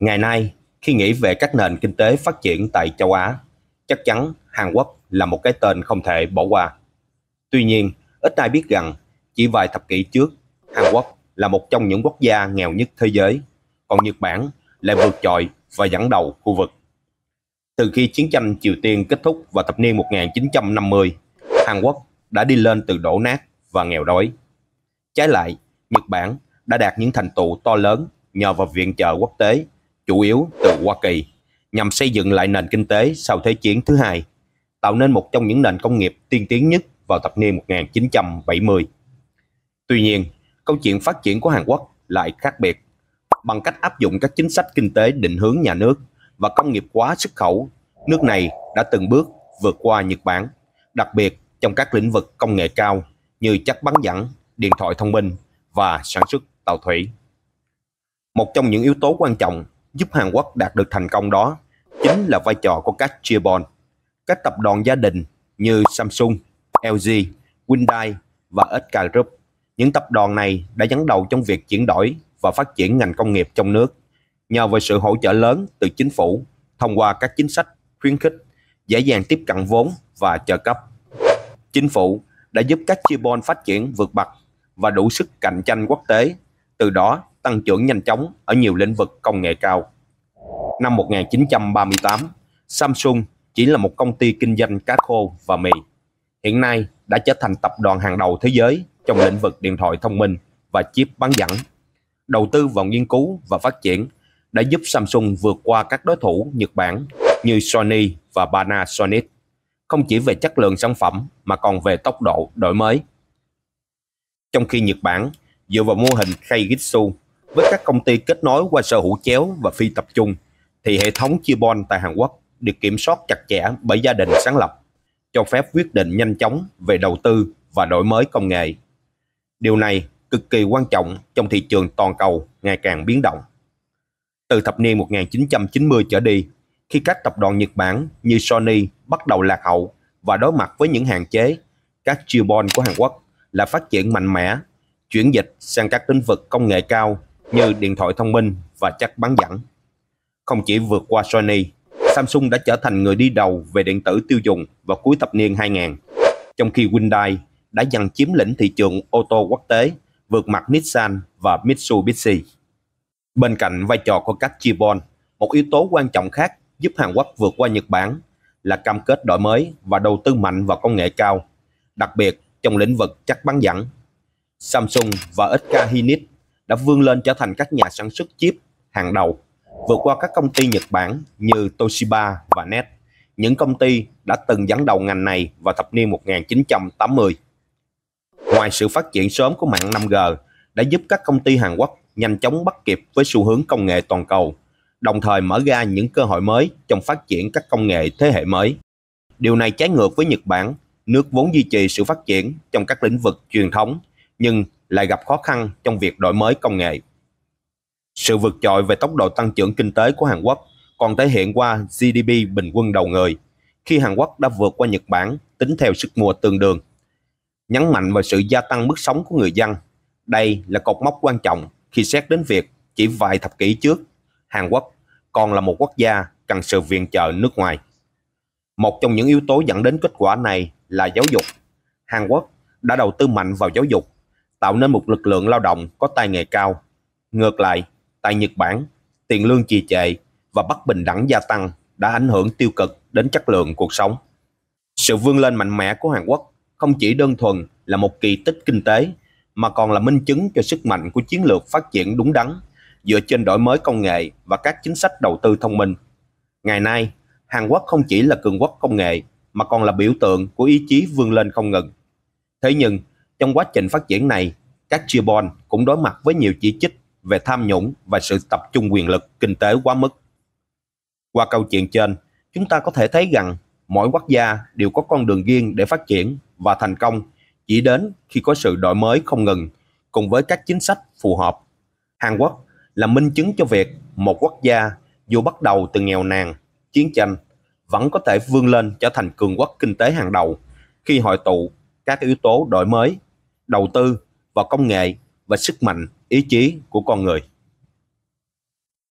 Ngày nay, khi nghĩ về các nền kinh tế phát triển tại châu Á, chắc chắn Hàn Quốc là một cái tên không thể bỏ qua. Tuy nhiên, ít ai biết rằng chỉ vài thập kỷ trước, Hàn Quốc là một trong những quốc gia nghèo nhất thế giới, còn Nhật Bản lại vượt trội và dẫn đầu khu vực. Từ khi chiến tranh Triều Tiên kết thúc vào thập niên 1950, Hàn Quốc đã đi lên từ đổ nát và nghèo đói. Trái lại, Nhật Bản đã đạt những thành tựu to lớn nhờ vào viện trợ quốc tế chủ yếu từ Hoa Kỳ nhằm xây dựng lại nền kinh tế sau Thế chiến thứ hai, tạo nên một trong những nền công nghiệp tiên tiến nhất vào thập niên 1970. Tuy nhiên, câu chuyện phát triển của Hàn Quốc lại khác biệt bằng cách áp dụng các chính sách kinh tế định hướng nhà nước và công nghiệp hóa xuất khẩu, nước này đã từng bước vượt qua Nhật Bản, đặc biệt trong các lĩnh vực công nghệ cao như chất bắn dẫn, điện thoại thông minh và sản xuất tàu thủy. Một trong những yếu tố quan trọng giúp Hàn Quốc đạt được thành công đó chính là vai trò của các Chaebol, các tập đoàn gia đình như Samsung, LG, Hyundai và SK Group. Những tập đoàn này đã dẫn đầu trong việc chuyển đổi và phát triển ngành công nghiệp trong nước nhờ vào sự hỗ trợ lớn từ chính phủ thông qua các chính sách khuyến khích, dễ dàng tiếp cận vốn và trợ cấp. Chính phủ đã giúp các Chaebol phát triển vượt bậc và đủ sức cạnh tranh quốc tế, từ đó tăng trưởng nhanh chóng ở nhiều lĩnh vực công nghệ cao năm 1938, Samsung chỉ là một công ty kinh doanh cá khô và mì. Hiện nay đã trở thành tập đoàn hàng đầu thế giới trong lĩnh vực điện thoại thông minh và chip bán dẫn. Đầu tư vào nghiên cứu và phát triển đã giúp Samsung vượt qua các đối thủ Nhật Bản như Sony và Panasonic, không chỉ về chất lượng sản phẩm mà còn về tốc độ đổi mới. Trong khi Nhật Bản dựa vào mô hình Keigetsu với các công ty kết nối qua sở hữu chéo và phi tập trung thì hệ thống chia bon tại Hàn Quốc được kiểm soát chặt chẽ bởi gia đình sáng lập, cho phép quyết định nhanh chóng về đầu tư và đổi mới công nghệ. Điều này cực kỳ quan trọng trong thị trường toàn cầu ngày càng biến động. Từ thập niên 1990 trở đi, khi các tập đoàn Nhật Bản như Sony bắt đầu lạc hậu và đối mặt với những hạn chế, các Jibon của Hàn Quốc là phát triển mạnh mẽ, chuyển dịch sang các lĩnh vực công nghệ cao như điện thoại thông minh và chất bán dẫn. Không chỉ vượt qua Sony, Samsung đã trở thành người đi đầu về điện tử tiêu dùng vào cuối thập niên 2000, trong khi Hyundai đã dần chiếm lĩnh thị trường ô tô quốc tế, vượt mặt Nissan và Mitsubishi. Bên cạnh vai trò của các Chibon, một yếu tố quan trọng khác giúp Hàn Quốc vượt qua Nhật Bản là cam kết đổi mới và đầu tư mạnh vào công nghệ cao, đặc biệt trong lĩnh vực chắc bán dẫn. Samsung và SK Hynix đã vươn lên trở thành các nhà sản xuất chip hàng đầu vượt qua các công ty Nhật Bản như Toshiba và NET, những công ty đã từng dẫn đầu ngành này vào thập niên 1980. Ngoài sự phát triển sớm của mạng 5G đã giúp các công ty Hàn Quốc nhanh chóng bắt kịp với xu hướng công nghệ toàn cầu, đồng thời mở ra những cơ hội mới trong phát triển các công nghệ thế hệ mới. Điều này trái ngược với Nhật Bản, nước vốn duy trì sự phát triển trong các lĩnh vực truyền thống nhưng lại gặp khó khăn trong việc đổi mới công nghệ. Sự vượt trội về tốc độ tăng trưởng kinh tế của Hàn Quốc còn thể hiện qua GDP bình quân đầu người, khi Hàn Quốc đã vượt qua Nhật Bản tính theo sức mua tương đương. Nhấn mạnh vào sự gia tăng mức sống của người dân, đây là cột mốc quan trọng khi xét đến việc chỉ vài thập kỷ trước, Hàn Quốc còn là một quốc gia cần sự viện trợ nước ngoài. Một trong những yếu tố dẫn đến kết quả này là giáo dục. Hàn Quốc đã đầu tư mạnh vào giáo dục, tạo nên một lực lượng lao động có tay nghề cao. Ngược lại, tại Nhật Bản, tiền lương trì trệ và bất bình đẳng gia tăng đã ảnh hưởng tiêu cực đến chất lượng cuộc sống. Sự vươn lên mạnh mẽ của Hàn Quốc không chỉ đơn thuần là một kỳ tích kinh tế mà còn là minh chứng cho sức mạnh của chiến lược phát triển đúng đắn dựa trên đổi mới công nghệ và các chính sách đầu tư thông minh. Ngày nay, Hàn Quốc không chỉ là cường quốc công nghệ mà còn là biểu tượng của ý chí vươn lên không ngừng. Thế nhưng, trong quá trình phát triển này, các Chibon cũng đối mặt với nhiều chỉ trích về tham nhũng và sự tập trung quyền lực kinh tế quá mức. Qua câu chuyện trên, chúng ta có thể thấy rằng mỗi quốc gia đều có con đường riêng để phát triển và thành công chỉ đến khi có sự đổi mới không ngừng cùng với các chính sách phù hợp. Hàn Quốc là minh chứng cho việc một quốc gia dù bắt đầu từ nghèo nàn, chiến tranh vẫn có thể vươn lên trở thành cường quốc kinh tế hàng đầu khi hội tụ các yếu tố đổi mới, đầu tư và công nghệ và sức mạnh ý chí của con người